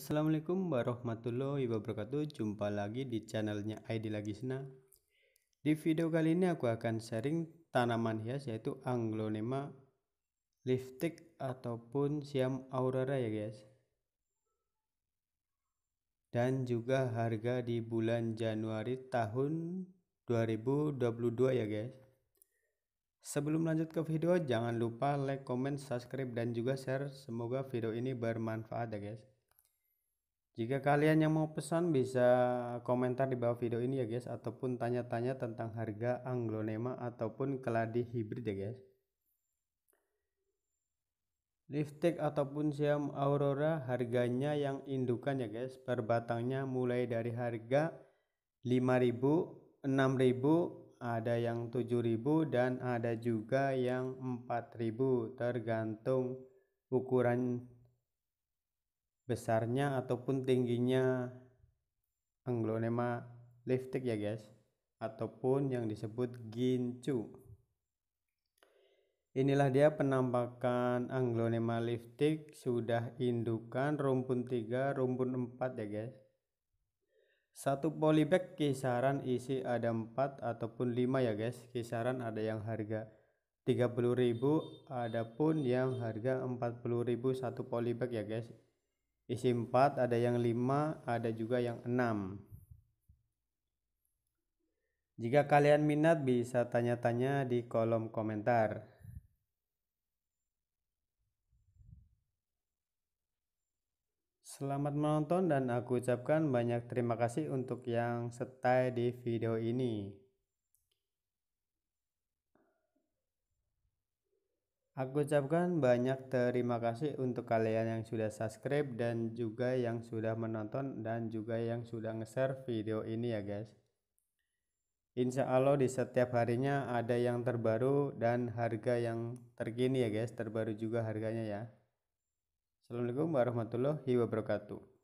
Assalamualaikum warahmatullahi wabarakatuh Jumpa lagi di channelnya ID lagi Lagisna Di video kali ini aku akan sharing tanaman hias yaitu Anglonema lipstick ataupun siam aurora ya guys Dan juga harga di bulan Januari tahun 2022 ya guys Sebelum lanjut ke video, jangan lupa like, comment, subscribe, dan juga share. Semoga video ini bermanfaat ya guys. Jika kalian yang mau pesan bisa komentar di bawah video ini ya guys ataupun tanya-tanya tentang harga anglonema ataupun keladi hibrid ya guys. Liftek ataupun Siam Aurora harganya yang indukan ya guys per batangnya mulai dari harga 5000, 6000, ada yang 7000 dan ada juga yang 4000 tergantung ukuran besarnya ataupun tingginya anglonema liftik ya guys ataupun yang disebut gincu inilah dia penampakan anglonema liftik sudah indukan rumpun 3 rumpun 4 ya guys satu polybag kisaran isi ada 4 ataupun 5 ya guys kisaran ada yang harga 30.000 pun yang harga 40.000 satu polybag ya guys isi 4 ada yang 5 ada juga yang 6 jika kalian minat bisa tanya-tanya di kolom komentar Selamat menonton dan aku ucapkan banyak terima kasih untuk yang stay di video ini. Aku ucapkan banyak terima kasih untuk kalian yang sudah subscribe dan juga yang sudah menonton dan juga yang sudah nge-share video ini ya guys. Insya Allah di setiap harinya ada yang terbaru dan harga yang terkini ya guys, terbaru juga harganya ya. Assalamualaikum warahmatullahi wabarakatuh.